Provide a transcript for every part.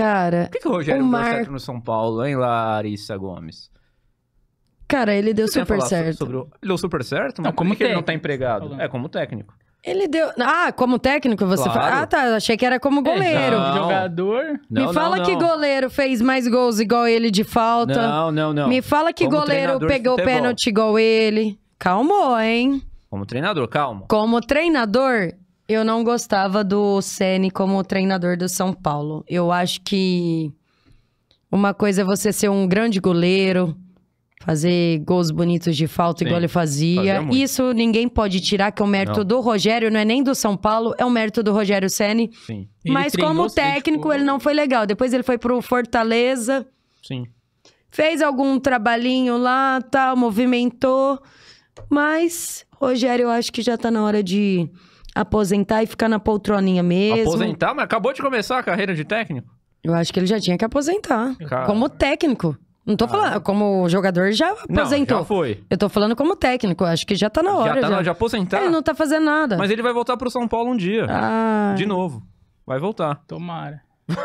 Cara. Por que, que o Rogério Mar... deu certo no São Paulo, hein, Larissa Gomes? Cara, ele deu Você super certo. Sobre o... Ele deu super certo? Mas não, como, que ele não tá empregado? Falando. É, como técnico. Ele deu. Ah, como técnico você claro. fala. Ah, tá. Achei que era como é, goleiro. Não. Jogador. Não, Me fala não, que goleiro fez mais gols igual ele de falta. Não, não, não. Me fala que como goleiro pegou pênalti igual ele. Calmou, hein? Como treinador, calma. Como treinador, eu não gostava do Ceni como treinador do São Paulo. Eu acho que uma coisa é você ser um grande goleiro, fazer gols bonitos de falta Sim, igual ele fazia. Isso ninguém pode tirar que é o mérito não. do Rogério, não é nem do São Paulo, é o mérito do Rogério Ceni. Mas como técnico ele não foi legal. Depois ele foi pro Fortaleza. Sim. Fez algum trabalhinho lá, tal, movimentou, mas Rogério, eu acho que já tá na hora de aposentar e ficar na poltroninha mesmo. Aposentar? Mas acabou de começar a carreira de técnico? Eu acho que ele já tinha que aposentar. Cara. Como técnico. Não tô ah. falando, como jogador já aposentou. Não, já foi. Eu tô falando como técnico, acho que já tá na hora. Tá já tá já. na hora de aposentar? Ele não tá fazendo nada. Mas ele vai voltar pro São Paulo um dia. Ah. De novo. Vai voltar. Tomara.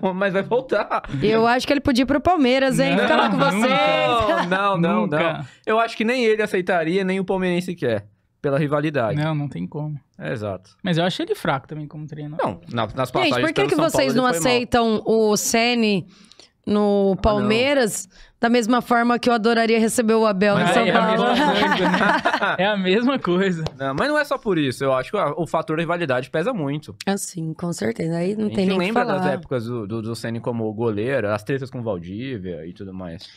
não, mas vai voltar. Eu acho que ele podia ir pro Palmeiras, hein? Ficar lá com vocês. Não, não, não, não. Eu acho que nem ele aceitaria, nem o palmeirense quer pela rivalidade. Não, não tem como. É, exato. Mas eu achei ele fraco também como treinador. Não, na, nas passagens Gente, por que, que vocês Paulo, não aceitam mal. o Sene no ah, Palmeiras? Ah, da mesma forma que eu adoraria receber o Abel mas no São é Paulo. A coisa, né? é a mesma coisa. Não, mas não é só por isso. Eu acho que o fator rivalidade pesa muito. Assim, com certeza. Aí não tem nem lembra das épocas do, do, do como goleiro, as tretas com Valdívia e tudo mais.